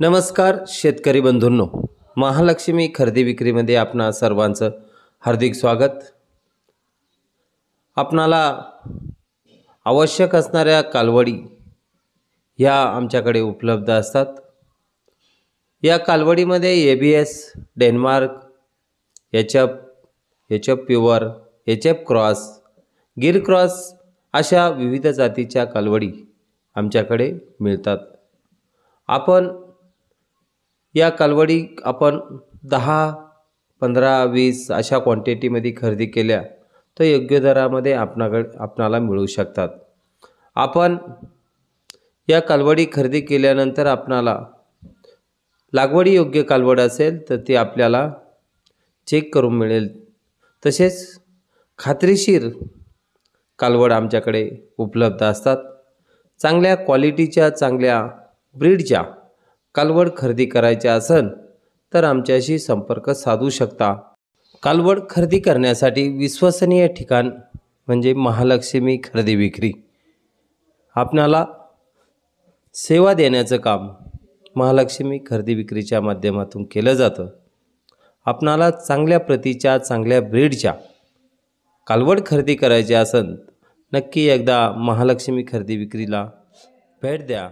नमस्कार शेतकरी बंधूंनो महालक्ष्मी खरेदी विक्रीमध्ये आपणा सर्वांचं हार्दिक स्वागत आपणाला आवश्यक असणाऱ्या कालवडी ह्या आमच्याकडे उपलब्ध असतात या कालवडीमध्ये A B S Denmark H F H F pure H F cross Gir cross अशा विविध जातीच्या कालवडी आमच्याकडे मिळतात आपण या कालवडी आपण दहा पंधरा वीस अशा क्वांटिटीमध्ये खरेदी केल्या तर योग्य दरामध्ये आपणाकड आपणाला मिळू शकतात आपण या कालवडी खरेदी केल्यानंतर आपणाला लागवडी योग्य कालवड असेल तर ती आपल्याला चेक करून मिळेल तसेच खात्रीशीर कालवड आमच्याकडे उपलब्ध असतात चांगल्या क्वालिटीच्या चांगल्या ब्रीडच्या कालवड खरेदी करायचे असेल तर आमच्याशी संपर्क साधू शकता कालवड खरेदी करण्यासाठी विश्वसनीय ठिकाण म्हणजे महालक्ष्मी खरेदी विक्री आपणाला सेवा देण्याचं काम महालक्ष्मी खरेदी विक्रीच्या माध्यमातून केलं जातं आपणाला चांगल्या प्रतीच्या चांगल्या ब्रीडच्या कालवड खरेदी करायची असेल नक्की एकदा महालक्ष्मी खरेदी विक्रीला भेट द्या